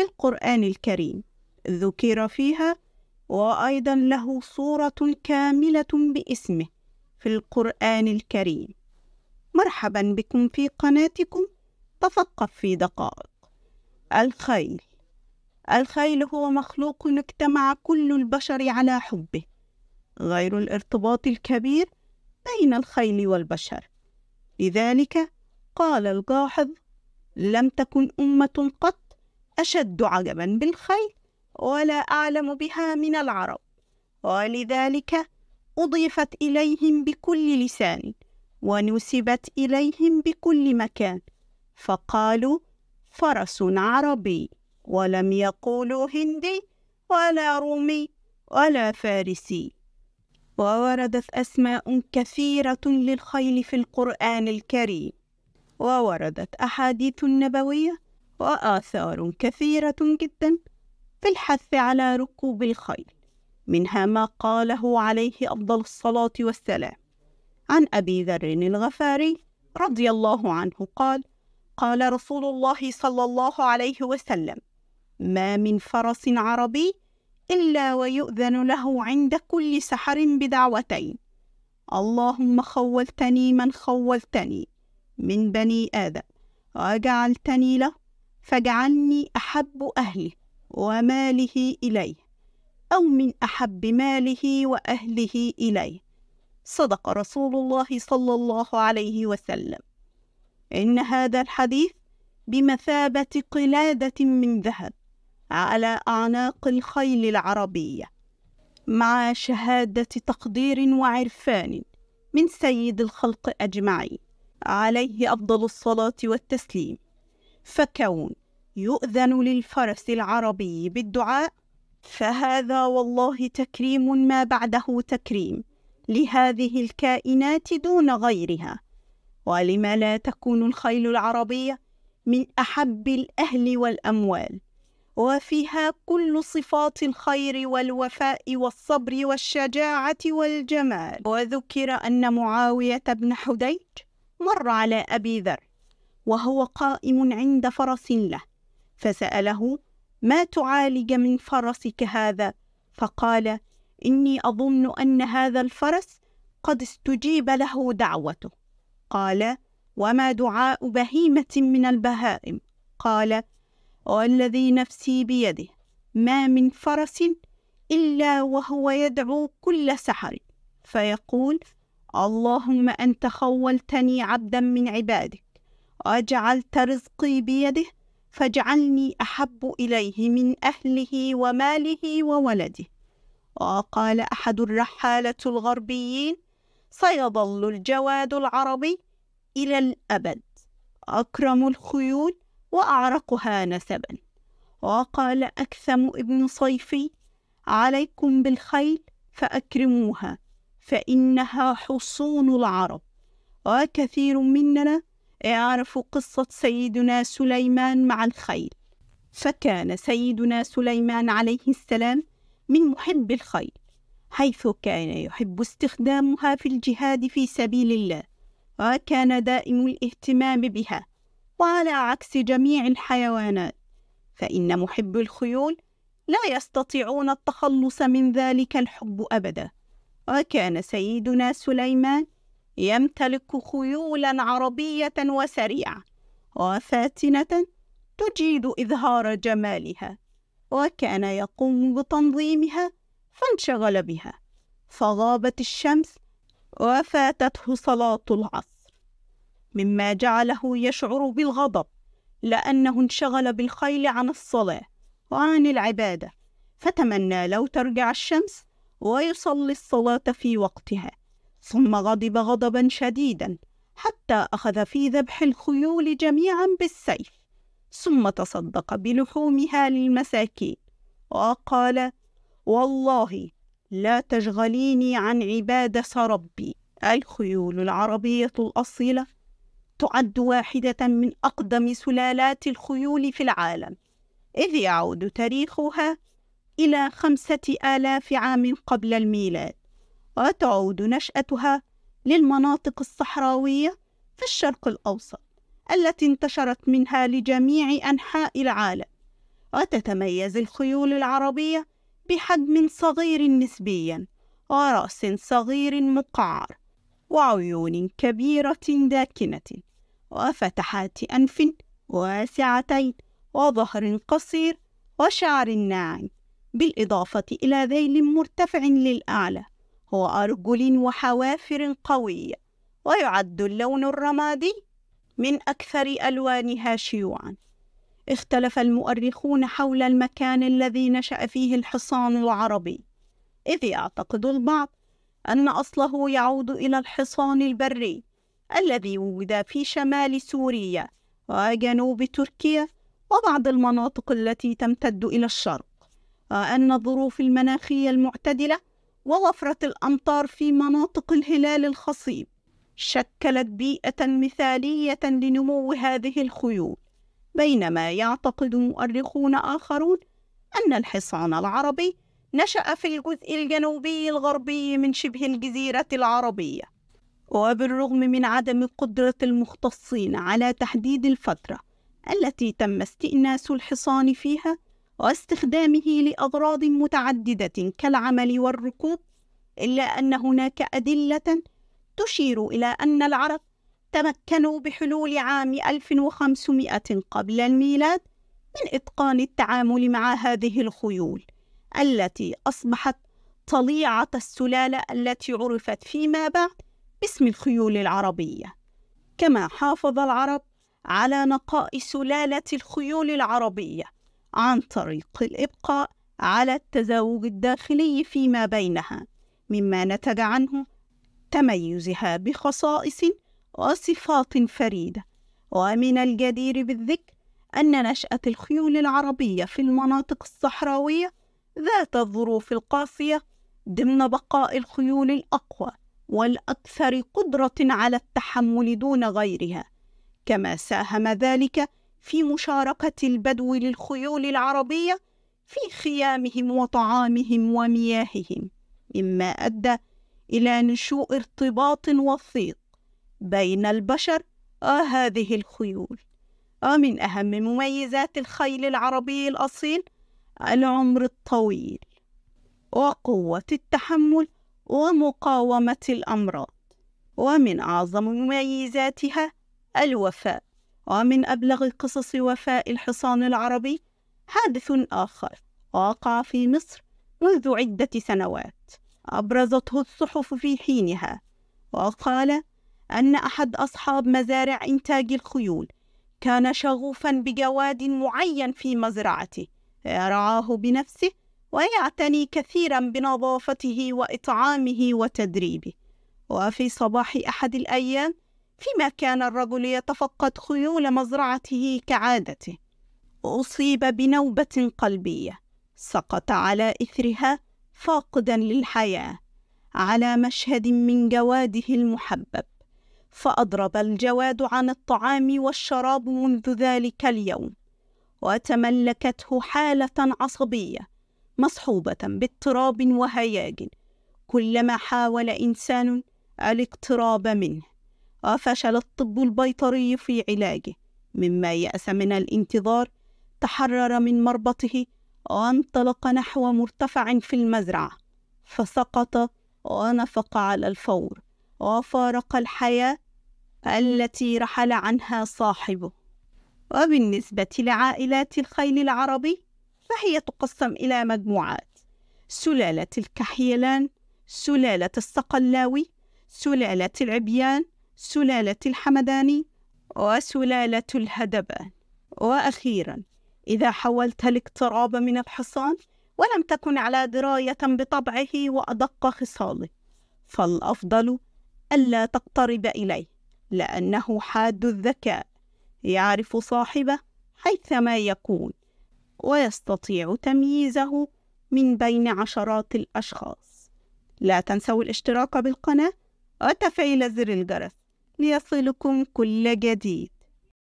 في القرآن الكريم ذكر فيها وأيضا له صورة كاملة باسمه في القرآن الكريم مرحبا بكم في قناتكم تثقف في دقائق الخيل الخيل هو مخلوق اجتمع كل البشر على حبه غير الارتباط الكبير بين الخيل والبشر لذلك قال الجاحظ لم تكن أمة قط أشد عجبا بالخيل ولا أعلم بها من العرب ولذلك أضيفت إليهم بكل لسان ونسبت إليهم بكل مكان فقالوا فرس عربي ولم يقولوا هندي ولا رومي ولا فارسي ووردت أسماء كثيرة للخيل في القرآن الكريم ووردت أحاديث نبوية وآثار كثيرة جدا في الحث على ركوب الخيل منها ما قاله عليه أفضل الصلاة والسلام عن أبي ذر الغفاري رضي الله عنه قال قال رسول الله صلى الله عليه وسلم ما من فرس عربي إلا ويؤذن له عند كل سحر بدعوتين اللهم خولتني من خولتني من بني آدم وجعلتني له فاجعلني أحب اهله وماله إليه أو من أحب ماله وأهله إليه صدق رسول الله صلى الله عليه وسلم إن هذا الحديث بمثابة قلادة من ذهب على أعناق الخيل العربية مع شهادة تقدير وعرفان من سيد الخلق أجمعين عليه أفضل الصلاة والتسليم فكون يؤذن للفرس العربي بالدعاء فهذا والله تكريم ما بعده تكريم لهذه الكائنات دون غيرها ولما لا تكون الخيل العربيه من احب الاهل والاموال وفيها كل صفات الخير والوفاء والصبر والشجاعه والجمال وذكر ان معاويه بن حديج مر على ابي ذر وهو قائم عند فرس له فسأله ما تعالج من فرسك هذا فقال إني أظن أن هذا الفرس قد استجيب له دعوته قال وما دعاء بهيمة من البهائم قال والذي نفسي بيده ما من فرس إلا وهو يدعو كل سحر فيقول اللهم أنت خولتني عبدا من عبادك وجعلت رزقي بيده فاجعلني أحب إليه من أهله وماله وولده وقال أحد الرحالة الغربيين سيظل الجواد العربي إلى الأبد أكرم الخيول وأعرقها نسبا وقال أكثم ابن صيفي عليكم بالخيل فأكرموها فإنها حصون العرب وكثير مننا اعرفوا قصة سيدنا سليمان مع الخيل فكان سيدنا سليمان عليه السلام من محب الخيل حيث كان يحب استخدامها في الجهاد في سبيل الله وكان دائم الاهتمام بها وعلى عكس جميع الحيوانات فإن محب الخيول لا يستطيعون التخلص من ذلك الحب أبدا وكان سيدنا سليمان يمتلك خيولا عربية وسريعة وفاتنة تجيد إظهار جمالها وكان يقوم بتنظيمها فانشغل بها فغابت الشمس وفاتته صلاة العصر مما جعله يشعر بالغضب لأنه انشغل بالخيل عن الصلاة وعن العبادة فتمنى لو ترجع الشمس ويصلي الصلاة في وقتها ثم غضب غضبا شديدا حتى أخذ في ذبح الخيول جميعا بالسيف ثم تصدق بلحومها للمساكين وقال والله لا تشغليني عن عبادة ربي الخيول العربية الأصيلة تعد واحدة من أقدم سلالات الخيول في العالم إذ يعود تاريخها إلى خمسة آلاف عام قبل الميلاد وتعود نشأتها للمناطق الصحراوية في الشرق الأوسط التي انتشرت منها لجميع أنحاء العالم وتتميز الخيول العربية بحجم صغير نسبيا ورأس صغير مقعر وعيون كبيرة داكنة وفتحات أنف واسعتين وظهر قصير وشعر ناعم بالإضافة إلى ذيل مرتفع للأعلى هو أرجل وحوافر قوي ويعد اللون الرمادي من أكثر ألوانها شيوعًا اختلف المؤرخون حول المكان الذي نشأ فيه الحصان العربي إذ يعتقد البعض أن أصله يعود إلى الحصان البري الذي وجد في شمال سوريا وجنوب تركيا وبعض المناطق التي تمتد إلى الشرق وأن الظروف المناخية المعتدلة ووفرة الأمطار في مناطق الهلال الخصيب شكلت بيئة مثالية لنمو هذه الخيول بينما يعتقد مؤرخون آخرون أن الحصان العربي نشأ في الجزء الجنوبي الغربي من شبه الجزيرة العربية وبالرغم من عدم قدرة المختصين على تحديد الفترة التي تم استئناس الحصان فيها واستخدامه لأغراض متعددة كالعمل والركوب إلا أن هناك أدلة تشير إلى أن العرب تمكنوا بحلول عام 1500 قبل الميلاد من إتقان التعامل مع هذه الخيول التي أصبحت طليعة السلالة التي عرفت فيما بعد باسم الخيول العربية كما حافظ العرب على نقاء سلالة الخيول العربية عن طريق الإبقاء على التزاوج الداخلي فيما بينها مما نتج عنه تميزها بخصائص وصفات فريدة ومن الجدير بالذكر أن نشأة الخيول العربية في المناطق الصحراوية ذات الظروف القاسية ضمن بقاء الخيول الأقوى والأكثر قدرة على التحمل دون غيرها كما ساهم ذلك في مشاركة البدو للخيول العربية في خيامهم وطعامهم ومياههم مما أدى إلى نشوء ارتباط وثيق بين البشر وهذه الخيول ومن أهم مميزات الخيل العربي الأصيل العمر الطويل وقوة التحمل ومقاومة الأمراض ومن أعظم مميزاتها الوفاء ومن أبلغ قصص وفاء الحصان العربي حادث آخر وقع في مصر منذ عدة سنوات أبرزته الصحف في حينها وقال أن أحد أصحاب مزارع إنتاج الخيول كان شغوفا بجواد معين في مزرعته يرعاه بنفسه ويعتني كثيرا بنظافته وإطعامه وتدريبه وفي صباح أحد الأيام فيما كان الرجل يتفقد خيول مزرعته كعادته اصيب بنوبه قلبيه سقط على اثرها فاقدا للحياه على مشهد من جواده المحبب فاضرب الجواد عن الطعام والشراب منذ ذلك اليوم وتملكته حاله عصبيه مصحوبه باضطراب وهياج كلما حاول انسان الاقتراب منه وفشل الطب البيطري في علاجه مما يأس من الانتظار تحرر من مربطه وانطلق نحو مرتفع في المزرعة فسقط ونفق على الفور وفارق الحياة التي رحل عنها صاحبه وبالنسبة لعائلات الخيل العربي فهي تقسم إلى مجموعات سلالة الكحيلان سلالة الصقلاوي سلالة العبيان سلالة الحمداني وسلالة الهدبان وأخيرا إذا حولت الاقتراب من الحصان ولم تكن على دراية بطبعه وأدق خصاله فالأفضل ألا تقترب إليه لأنه حاد الذكاء يعرف صاحبه حيثما يكون ويستطيع تمييزه من بين عشرات الأشخاص لا تنسوا الاشتراك بالقناة وتفعيل زر الجرس ليصلكم كل جديد